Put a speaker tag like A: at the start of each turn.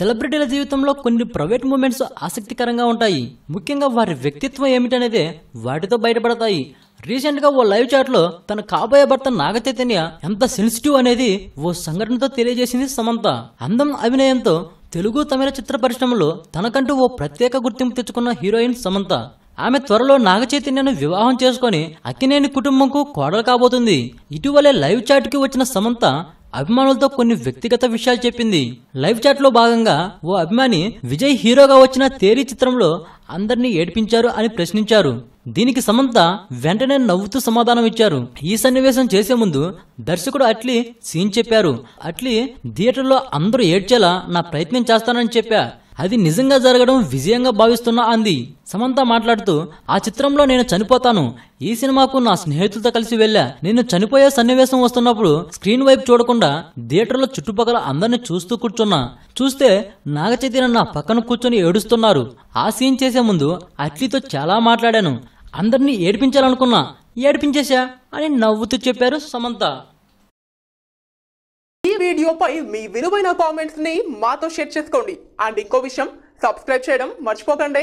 A: సెలబ్రిటీల జీవితంలో కొన్ని private moments ఆసక్తికరంగా ఉంటాయి ముఖ్యంగా వారి వ్యక్తిత్వం ఏమిటనేది వాటితో బయటపడతాయి రీసెంట్గా ఓ లైవ్ చాట్లో తన కాబోయే భర్త నాగచైతన్య ఎంత సెన్సిటివ్ అనేది ఓ సంఘటనతో తెలియజేసింది సమంత అందం అభినయంతో తెలుగు తమిళ చిత్ర పరిశ్రమలో తనకంటూ ఓ ప్రత్యేక గుర్తింపు తెచ్చుకున్న హీరోయిన్ సమంత ఆమె త్వరలో నాగచైతన్యను వివాహం చేసుకుని అక్కినేని కుటుంబంకు కోడలు కాబోతుంది ఇటీవలే లైవ్ చాట్కి వచ్చిన సమంత అభిమానులతో కొన్ని వ్యక్తిగత విషయాలు చెప్పింది లైవ్ చాట్ లో భాగంగా ఓ అభిమాని విజయ్ హీరోగా వచ్చిన తేరీ చిత్రంలో అందరినీ ఏడిపించారు అని ప్రశ్నించారు దీనికి సమంత వెంటనే నవ్వుతూ సమాధానం ఇచ్చారు ఈ సన్నివేశం చేసే ముందు దర్శకుడు అట్లీ సీన్ చెప్పారు అట్లీ థియేటర్లో అందరూ ఏడ్చేలా నా ప్రయత్నం చేస్తానని చెప్పా అది నిజంగా జరగడం విజయంగా భావిస్తున్నా అంది సమంత మాట్లాడుతూ ఆ చిత్రంలో నేను చనిపోతాను ఈ సినిమాకు నా స్నేహితులతో కలిసి వెళ్ళా నేను చనిపోయే సన్నివేశం వస్తున్నప్పుడు స్క్రీన్ వైపు చూడకుండా థియేటర్లో చుట్టుపక్కల అందరినీ చూస్తూ కూర్చున్నా చూస్తే నాగచైతన్య నా పక్కన కూర్చొని ఏడుస్తున్నారు ఆ సీన్ చేసే ముందు అట్లీతో చాలా మాట్లాడాను అందరినీ ఏడిపించాలనుకున్నా ఏడిపించేశా అని నవ్వుతూ చెప్పారు సమంత వీడియోపై మీ విలువైన కామెంట్స్ని మాతో షేర్ చేసుకోండి అండ్ ఇంకో విషయం సబ్స్క్రైబ్ చేయడం మర్చిపోకండి